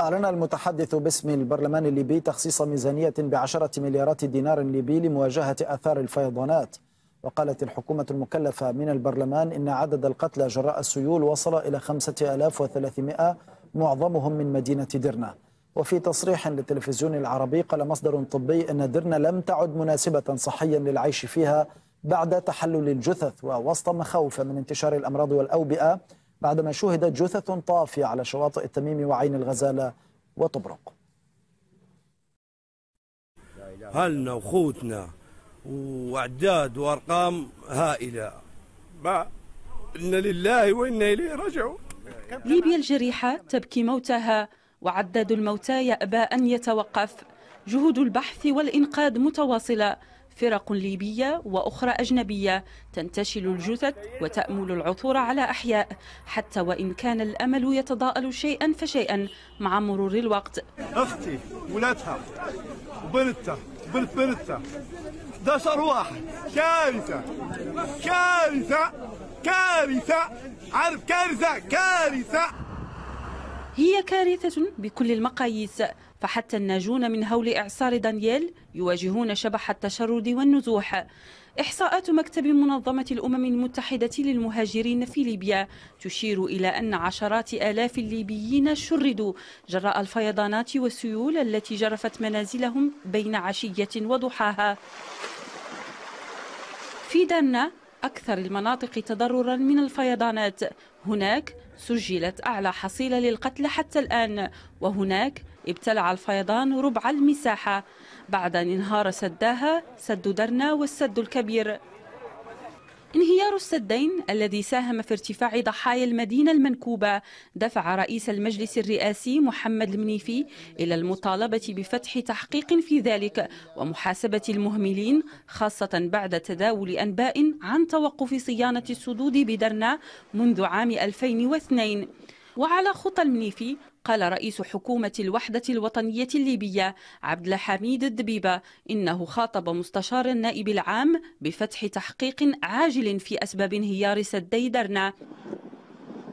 أعلن المتحدث باسم البرلمان الليبي تخصيص ميزانية بعشرة مليارات دينار ليبي لمواجهة آثار الفيضانات وقالت الحكومة المكلفة من البرلمان إن عدد القتلى جراء السيول وصل إلى 5300 معظمهم من مدينة درنة وفي تصريح للتلفزيون العربي قال مصدر طبي أن درنة لم تعد مناسبة صحيا للعيش فيها بعد تحلل الجثث ووسط مخاوف من انتشار الأمراض والأوبئة بعدما شوهدت جثث طافية على شواطئ التميم وعين الغزالة وطبرق هلنا وخوتنا وأعداد وأرقام هائلة ما إن لله وإنا إليه رجعوا ليبيا الجريحة تبكي موتها وعدد الموتى يأبى أن يتوقف جهود البحث والإنقاذ متواصلة فرق ليبية وأخرى أجنبية تنتشل الجثث وتأمل العثور على أحياء حتى وإن كان الأمل يتضاءل شيئا فشيئا مع مرور الوقت أختي ولادها وبنتها بنت بنتها 11 واحد كارثة كارثة كارثة عارف كارثة كارثة هي كارثة بكل المقاييس فحتى الناجون من هول إعصار دانييل يواجهون شبح التشرد والنزوح إحصاءات مكتب منظمة الأمم المتحدة للمهاجرين في ليبيا تشير إلى أن عشرات آلاف الليبيين شردوا جراء الفيضانات والسيول التي جرفت منازلهم بين عشية وضحاها في دانا أكثر المناطق تضررا من الفيضانات هناك سجلت أعلى حصيلة للقتل حتى الآن وهناك ابتلع الفيضان ربع المساحة بعد أن انهار سداها سد درنا والسد الكبير انهيار السدين الذي ساهم في ارتفاع ضحايا المدينة المنكوبة دفع رئيس المجلس الرئاسي محمد المنيفي إلى المطالبة بفتح تحقيق في ذلك ومحاسبة المهملين خاصة بعد تداول أنباء عن توقف صيانة السدود بدرنا منذ عام 2002 وعلى خطى المنيفي قال رئيس حكومة الوحدة الوطنية الليبية عبد الحميد الدبيبة إنه خاطب مستشار النائب العام بفتح تحقيق عاجل في أسباب انهيار سدي درنا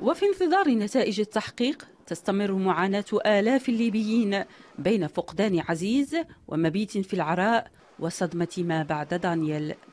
وفي انتظار نتائج التحقيق تستمر معاناة آلاف الليبيين بين فقدان عزيز ومبيت في العراء وصدمة ما بعد دانيال